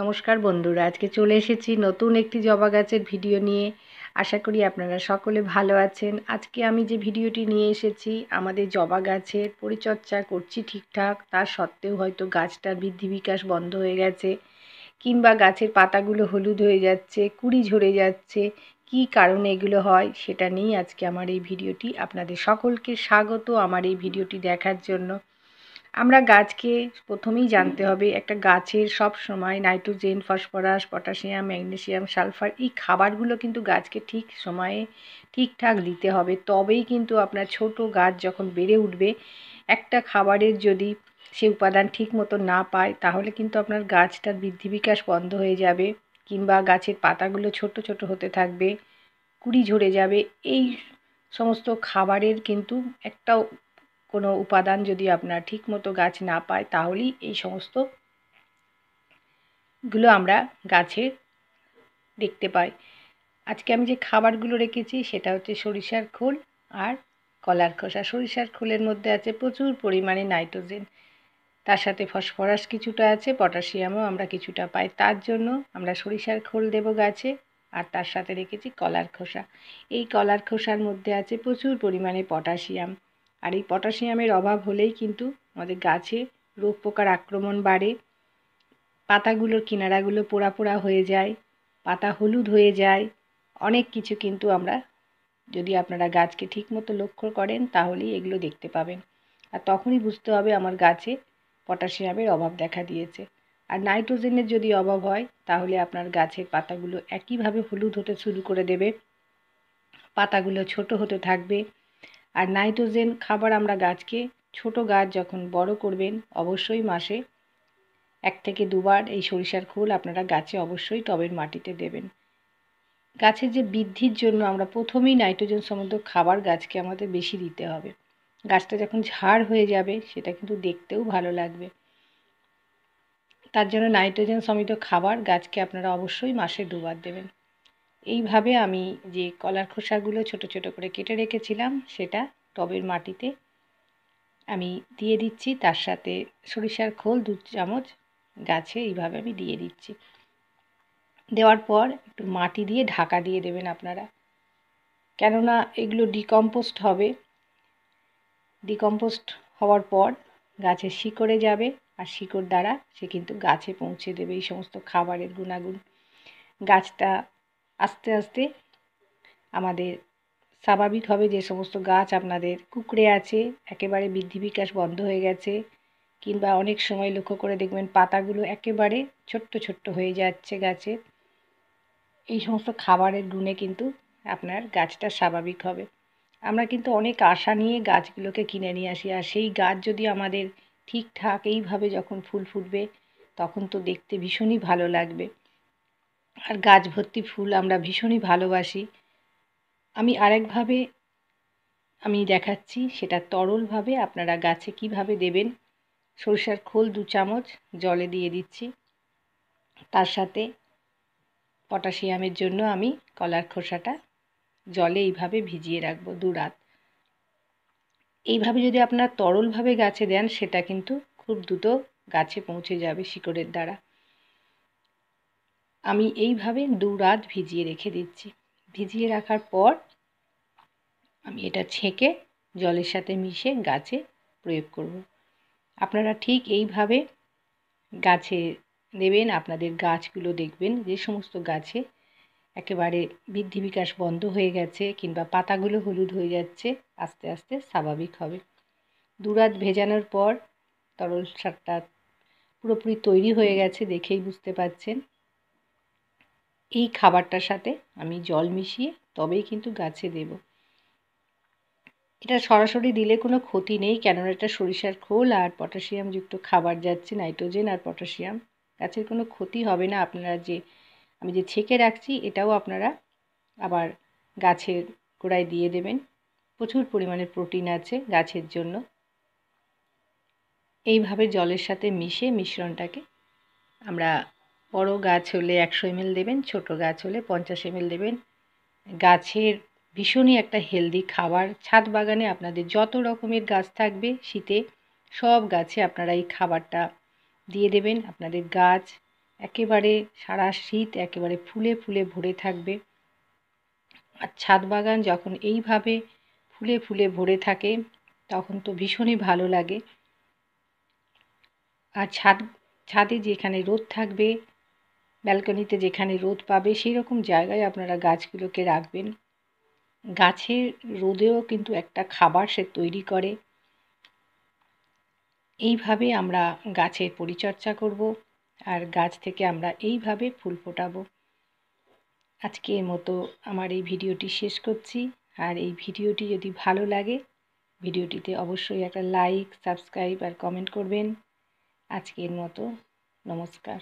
নমস্কার বন্ধুরা আজকে চলে এসেছি নতুন একটি জবা গাছের ভিডিও নিয়ে আশা করি আপনারা সকলে ভালো আছেন আজকে আমি যে ভিডিওটি নিয়ে এসেছি আমাদের জবা গাছের পরিচর্যা করছি ঠিকঠাক তার সত্ত্বেও হয়তো গাছটার বৃদ্ধি বিকাশ বন্ধ হয়ে গেছে কিংবা গাছের পাতাগুলো হলুদ হয়ে যাচ্ছে কুড়ি ঝরে যাচ্ছে কি কারণে এগুলো হয় সেটা নিয়েই আজকে আমার এই ভিডিওটি আপনাদের সকলকে স্বাগত আমার এই ভিডিওটি দেখার জন্য আমরা গাছকে প্রথমেই জানতে হবে একটা গাছের সব সময় nitrogen phosphorus potassium magnesium sulphur এই খাবারগুলো কিন্তু গাছকে ঠিক সময়ে ঠিকঠাক দিতে হবে তবেই কিন্তু আপনার ছোট গাছ যখন বেড়ে উঠবে একটা খাবারের যদি সে উপাদান ঠিক মতো না পায় তাহলে কিন্তু আপনার গাছটার বৃদ্ধি বিকাশ বন্ধ হয়ে যাবে কিংবা গাছের পাতাগুলো ছোট ছোট হতে থাকবে কুড়ি ঝরে যাবে এই সমস্ত খাবারের কিন্তু একটা কোনো উপাদান যদি আপনার ঠিক মতো গাছ না পায় তাহলেই এই সমস্ত গুলো আমরা গাছে দেখতে পাই আজকে আমি যে খাবারগুলো রেখেছি সেটা হচ্ছে সরিষার খোল আর কলার খোসা সরিষার খোলের মধ্যে আছে প্রচুর পরিমাণে নাইট্রোজেন তার সাথে ফসফরাস কিছুটা আছে পটাশিয়ামও আমরা কিছুটা পাই তার জন্য আমরা সরিষার খোল দেব গাছে আর তার সাথে রেখেছি কলার খোসা এই কলার খোসার মধ্যে আছে প্রচুর পরিমাণে পটাশিয়াম আর এই পটাশিয়ামের অভাব হলেই কিন্তু আমাদের গাছে রোগ পোকার আক্রমণ বাড়ে পাতাগুলোর কিনারাগুলো পোড়া পোড়া হয়ে যায় পাতা হলুদ হয়ে যায় অনেক কিছু কিন্তু আমরা যদি আপনারা গাছকে ঠিকমতো লক্ষ্য করেন তাহলেই এগুলো দেখতে পাবেন আর তখনই বুঝতে হবে আমার গাছে পটাশিয়ামের অভাব দেখা দিয়েছে আর নাইট্রোজেনের যদি অভাব হয় তাহলে আপনার গাছের পাতাগুলো একইভাবে হলুদ হতে শুরু করে দেবে পাতাগুলো ছোট হতে থাকবে আর নাইট্রোজেন খাবার আমরা গাছকে ছোট গাছ যখন বড় করবেন অবশ্যই মাসে এক থেকে দুবার এই সরিষার খোল আপনারা গাছে অবশ্যই টবের মাটিতে দেবেন গাছের যে বৃদ্ধির জন্য আমরা প্রথমেই নাইট্রোজেন সমৃদ্ধ খাবার গাছকে আমাদের বেশি দিতে হবে গাছটা যখন ঝাড় হয়ে যাবে সেটা কিন্তু দেখতেও ভালো লাগবে তার জন্য নাইট্রোজেন সমৃদ্ধ খাবার গাছকে আপনারা অবশ্যই মাসে দুবার দেবেন এইভাবে আমি যে কলার খোসাগুলো ছোট ছোট করে কেটে রেখেছিলাম সেটা টবের মাটিতে আমি দিয়ে দিচ্ছি তার সাথে সরিষার খোল দু চামচ গাছে এইভাবে আমি দিয়ে দিচ্ছি দেওয়ার পর একটু মাটি দিয়ে ঢাকা দিয়ে দেবেন আপনারা কেননা এগুলো ডিকম্পোস্ট হবে ডিকম্পোস্ট হওয়ার পর গাছের শিকড়ে যাবে আর শিকড় দ্বারা সে কিন্তু গাছে পৌঁছে দেবে এই সমস্ত খাবারের গুণাগুণ গাছটা আস্তে আস্তে আমাদের স্বাভাবিক হবে যে সমস্ত গাছ আপনাদের কুকড়ে আছে একেবারে বৃদ্ধি বিকাশ বন্ধ হয়ে গেছে কিংবা অনেক সময় লক্ষ্য করে দেখবেন পাতাগুলো একেবারে ছোট্ট ছোট্ট হয়ে যাচ্ছে গাছের এই সমস্ত খাবারের গুণে কিন্তু আপনার গাছটা স্বাভাবিক হবে আমরা কিন্তু অনেক আশা নিয়ে গাছগুলোকে কিনে নিয়ে আসি আর সেই গাছ যদি আমাদের ঠিকঠাক এইভাবে যখন ফুল ফুটবে তখন তো দেখতে ভীষণই ভালো লাগবে আর গাছ ভর্তি ফুল আমরা ভীষণই ভালোবাসি আমি আরেকভাবে আমি দেখাচ্ছি সেটা তরলভাবে আপনারা গাছে কিভাবে দেবেন সরষার খোল দু চামচ জলে দিয়ে দিচ্ছি তার সাথে পটাশিয়ামের জন্য আমি কলার খোসাটা জলে এইভাবে ভিজিয়ে রাখবো দু রাত এইভাবে যদি আপনারা তরলভাবে গাছে দেন সেটা কিন্তু খুব দ্রুত গাছে পৌঁছে যাবে শিকড়ের দ্বারা আমি এইভাবে দু রাত ভিজিয়ে রেখে দিচ্ছি ভিজিয়ে রাখার পর আমি এটা ছেঁকে জলের সাথে মিশে গাছে প্রয়োগ করব আপনারা ঠিক এইভাবে গাছে দেবেন আপনাদের গাছগুলো দেখবেন যে সমস্ত গাছে একেবারে বৃদ্ধি বিকাশ বন্ধ হয়ে গেছে কিংবা পাতাগুলো হলুদ হয়ে যাচ্ছে আস্তে আস্তে স্বাভাবিক হবে দুরাত ভেজানোর পর তরল সারটা পুরোপুরি তৈরি হয়ে গেছে দেখেই বুঝতে পাচ্ছেন এই খাবারটার সাথে আমি জল মিশিয়ে তবেই কিন্তু গাছে দেব এটা সরাসরি দিলে কোনো ক্ষতি নেই কেননা এটা সরিষার খোল আর পটাশিয়ামযুক্ত খাবার যাচ্ছে নাইট্রোজেন আর পটাশিয়াম গাছের কোনো ক্ষতি হবে না আপনারা যে আমি যে ছেঁকে রাখছি এটাও আপনারা আবার গাছের গোড়ায় দিয়ে দেবেন প্রচুর পরিমাণে প্রোটিন আছে গাছের জন্য এইভাবে জলের সাথে মিশে মিশ্রণটাকে আমরা বড় গাছ হলে একশো এমএল দেবেন ছোট গাছ হলে পঞ্চাশ এমএল দেবেন গাছের ভীষণই একটা হেলদি খাবার ছাদ বাগানে আপনাদের যত রকমের গাছ থাকবে শীতে সব গাছে আপনারা এই খাবারটা দিয়ে দেবেন আপনাদের গাছ একেবারে সারা শীত একেবারে ফুলে ফুলে ভরে থাকবে আর ছাদ বাগান যখন এইভাবে ফুলে ফুলে ভরে থাকে তখন তো ভীষণই ভালো লাগে আর ছাদ ছাদে যেখানে রোদ থাকবে ব্যালকনিতে যেখানে রোদ পাবে সেই রকম জায়গায় আপনারা গাছগুলোকে রাখবেন গাছের রোদেও কিন্তু একটা খাবার সে তৈরি করে এইভাবে আমরা গাছের পরিচর্যা করব আর গাছ থেকে আমরা এইভাবে ফুল ফোটাবো আজকের মতো আমার এই ভিডিওটি শেষ করছি আর এই ভিডিওটি যদি ভালো লাগে ভিডিওটিতে অবশ্যই একটা লাইক সাবস্ক্রাইব আর কমেন্ট করবেন আজকের মতো নমস্কার